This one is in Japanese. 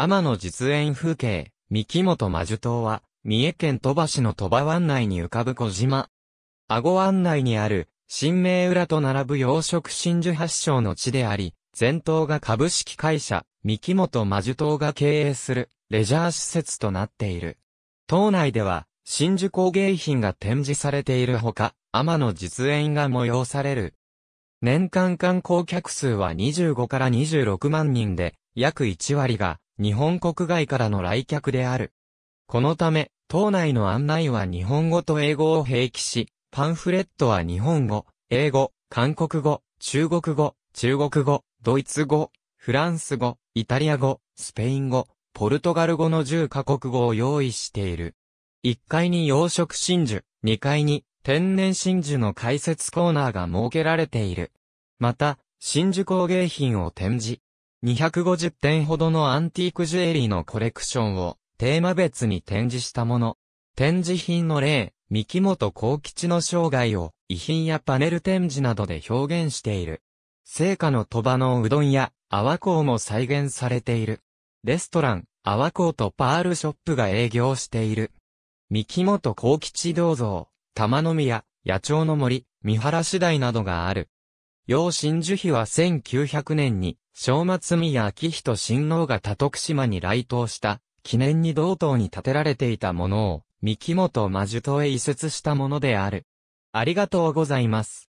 天の実演風景、三木本魔樹島は、三重県鳥羽市の鳥羽湾内に浮かぶ小島。阿護湾内にある、新名浦と並ぶ養殖真珠発祥の地であり、全島が株式会社、三木本魔樹島が経営する、レジャー施設となっている。島内では、真珠工芸品が展示されているほか、天の実演が催される。年間観光客数は25から26万人で、約1割が日本国外からの来客である。このため、島内の案内は日本語と英語を併記し、パンフレットは日本語、英語、韓国語、中国語、中国語、ドイツ語、フランス語、イタリア語、スペイン語、ポルトガル語の10カ国語を用意している。1階に養殖真珠、2階に天然真珠の解説コーナーが設けられている。また、真珠工芸品を展示、250点ほどのアンティークジュエリーのコレクションをテーマ別に展示したもの。展示品の例、三木本幸吉の生涯を遺品やパネル展示などで表現している。聖火の鳥羽のうどんや阿波港も再現されている。レストラン、阿波港とパールショップが営業している。三木本幸吉銅像、玉の宮、野鳥の森、三原次第などがある。楊真珠碑は1900年に正松宮昭仁親王が多徳島に来島した、記念に同等に建てられていたものを、三木本魔術へ移設したものである。ありがとうございます。